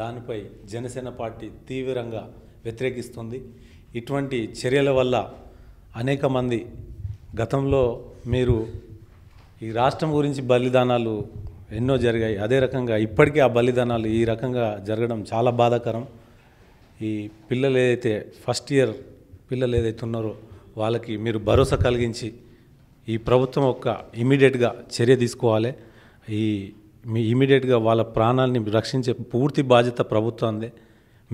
దానిపై జనసేన పార్టీ తీవ్రంగా వ్యతిరేకిస్తుంది ఇటువంటి చర్యల వల్ల అనేక మంది గతంలో మీరు ఈ రాష్ట్రం గురించి బలిదానాలు ఎన్నో జరిగాయి అదే రకంగా ఇప్పటికీ ఆ బలిదానాలు ఈ రకంగా జరగడం చాలా బాధాకరం ఈ పిల్లలు ఏదైతే ఫస్ట్ ఇయర్ పిల్లలు ఏదైతే ఉన్నారో వాళ్ళకి మీరు భరోసా కలిగించి ఈ ప్రభుత్వం ఒక ఇమీడియట్గా చర్య తీసుకోవాలి ఈ మీ ఇమీడియట్గా వాళ్ళ ప్రాణాలని రక్షించే పూర్తి బాధ్యత ప్రభుత్వందే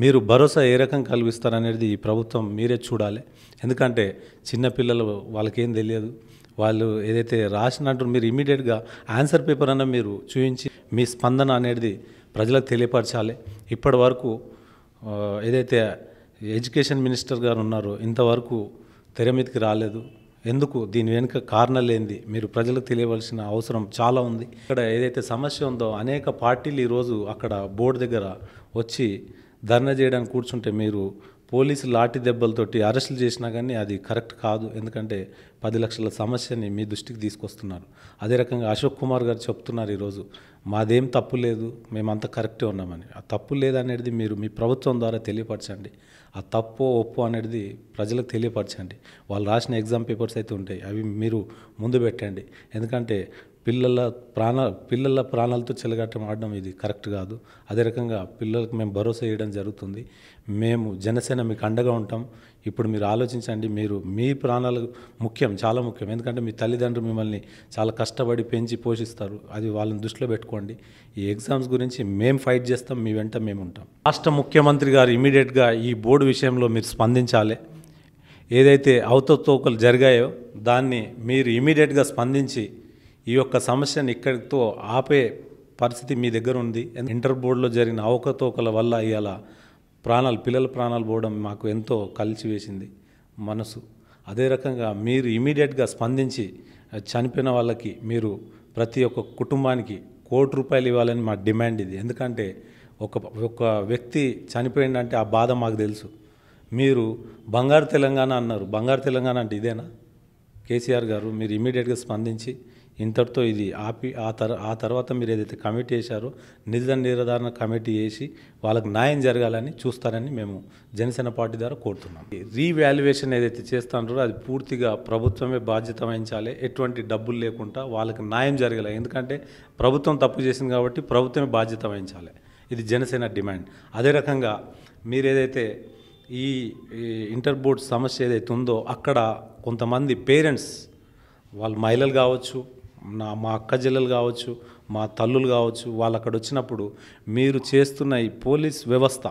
మీరు భరోసా ఏ రకం కల్పిస్తారనేది ఈ ప్రభుత్వం మీరే చూడాలి ఎందుకంటే చిన్నపిల్లలు వాళ్ళకేం తెలియదు వాళ్ళు ఏదైతే రాసినట్టు మీరు ఇమీడియట్గా ఆన్సర్ పేపర్ అన్న మీరు చూపించి మీ స్పందన అనేది ప్రజలకు తెలియపరచాలి ఇప్పటి వరకు ఏదైతే ఎడ్యుకేషన్ మినిస్టర్ గారు ఉన్నారో ఇంతవరకు తెర మీదకి రాలేదు ఎందుకు దీని వెనుక కారణాలు ఏంది మీరు ప్రజలకు తెలియవలసిన అవసరం చాలా ఉంది ఇక్కడ ఏదైతే సమస్య ఉందో అనేక పార్టీలు ఈరోజు అక్కడ బోర్డు దగ్గర వచ్చి ధర్నా చేయడానికి కూర్చుంటే మీరు పోలీసు లాఠీ దెబ్బలతోటి అరెస్టులు చేసినా కానీ అది కరెక్ట్ కాదు ఎందుకంటే పది లక్షల సమస్యని మీ దృష్టికి తీసుకొస్తున్నారు అదే రకంగా అశోక్ కుమార్ గారు చెప్తున్నారు ఈరోజు మాదేం తప్పు లేదు మేమంతా కరెక్టే ఉన్నామని ఆ తప్పు లేదనేది మీరు మీ ప్రభుత్వం ద్వారా తెలియపరచండి ఆ తప్పు ఒప్పు అనేది ప్రజలకు తెలియపరచండి వాళ్ళు రాసిన ఎగ్జామ్ పేపర్స్ అయితే ఉంటాయి అవి మీరు ముందు పెట్టండి ఎందుకంటే పిల్లల ప్రాణ పిల్లల ప్రాణాలతో చెలగాటం ఆడడం ఇది కరెక్ట్ కాదు అదే రకంగా పిల్లలకు మేము భరోసా ఇవ్వడం జరుగుతుంది మేము జనసేన మీకు అండగా ఉంటాం ఇప్పుడు మీరు ఆలోచించండి మీరు మీ ప్రాణాలు ముఖ్యం చాలా ముఖ్యం ఎందుకంటే మీ తల్లిదండ్రులు మిమ్మల్ని చాలా కష్టపడి పెంచి పోషిస్తారు అది వాళ్ళని దృష్టిలో పెట్టుకోండి ఈ ఎగ్జామ్స్ గురించి మేము ఫైట్ చేస్తాం మీ వెంట మేము ఉంటాం రాష్ట్ర ముఖ్యమంత్రి గారు ఇమీడియట్గా ఈ బోర్డు విషయంలో మీరు స్పందించాలి ఏదైతే అవతతోకలు జరిగాయో దాన్ని మీరు ఇమీడియట్గా స్పందించి ఈ యొక్క సమస్యను ఇక్కడితో ఆపే పరిస్థితి మీ దగ్గర ఉంది ఇంటర్ బోర్డులో జరిగిన అవకతవకల వల్ల ఇవాళ ప్రాణాలు పిల్లల ప్రాణాలు పోవడం మాకు ఎంతో కలిసివేసింది మనసు అదే రకంగా మీరు ఇమీడియట్గా స్పందించి చనిపోయిన వాళ్ళకి మీరు ప్రతి ఒక్క కుటుంబానికి కోటి రూపాయలు ఇవ్వాలని మా డిమాండ్ ఇది ఎందుకంటే ఒక ఒక వ్యక్తి చనిపోయిందంటే ఆ బాధ మాకు తెలుసు మీరు బంగారు తెలంగాణ అన్నారు బంగారు తెలంగాణ అంటే ఇదేనా కేసీఆర్ గారు మీరు ఇమీడియట్గా స్పందించి ఇంతటితో ఇది ఆపి ఆ తర్ ఆ తర్వాత మీరు ఏదైతే కమిటీ చేశారో నిధుల నిర్ధారణ కమిటీ చేసి వాళ్ళకి న్యాయం జరగాలని చూస్తారని మేము జనసేన పార్టీ ద్వారా కోరుతున్నాం రీవాల్యుయేషన్ ఏదైతే చేస్తున్నారో అది పూర్తిగా ప్రభుత్వమే బాధ్యత వహించాలి ఎటువంటి డబ్బులు లేకుండా వాళ్ళకి న్యాయం జరగాలి ఎందుకంటే ప్రభుత్వం తప్పు చేసింది కాబట్టి ప్రభుత్వమే బాధ్యత వహించాలి ఇది జనసేన డిమాండ్ అదే రకంగా మీరు ఏదైతే ఈ ఇంటర్ బోర్డ్ సమస్య ఏదైతే ఉందో అక్కడ కొంతమంది పేరెంట్స్ వాళ్ళు మహిళలు కావచ్చు నా మా అక్క జిల్లలు కావచ్చు మా తల్లులు కావచ్చు వాళ్ళు అక్కడ వచ్చినప్పుడు మీరు చేస్తున్న ఈ పోలీస్ వ్యవస్థ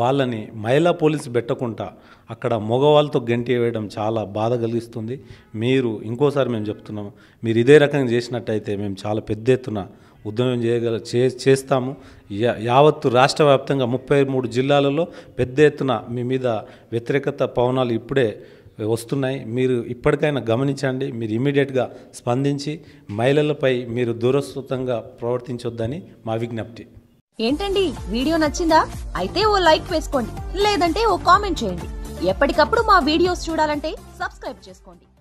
వాళ్ళని మహిళా పోలీసు పెట్టకుండా అక్కడ మగవాళ్ళతో గంటి వేయడం చాలా బాధ కలిగిస్తుంది మీరు ఇంకోసారి మేము చెప్తున్నాము మీరు ఇదే రకంగా చేసినట్టయితే మేము చాలా పెద్ద ఎత్తున ఉద్యమం చేయగల చే చేస్తాము యావత్తు రాష్ట్ర వ్యాప్తంగా ముప్పై మూడు జిల్లాలలో పెద్ద ఎత్తున మీ మీద వ్యతిరేకత పవనాలు ఇప్పుడే వస్తున్నాయి మీరు ఇప్పటికైనా గమనించండి మీరు ఇమీడియట్గా స్పందించి మహిళలపై మీరు దూరస్వతంగా ప్రవర్తించొద్దని మా విజ్ఞప్తి ఏంటండి వీడియో నచ్చిందా అయితే ఓ లైక్ వేసుకోండి లేదంటే ఓ కామెంట్ చేయండి ఎప్పటికప్పుడు మా వీడియోస్ చూడాలంటే సబ్స్క్రైబ్ చేసుకోండి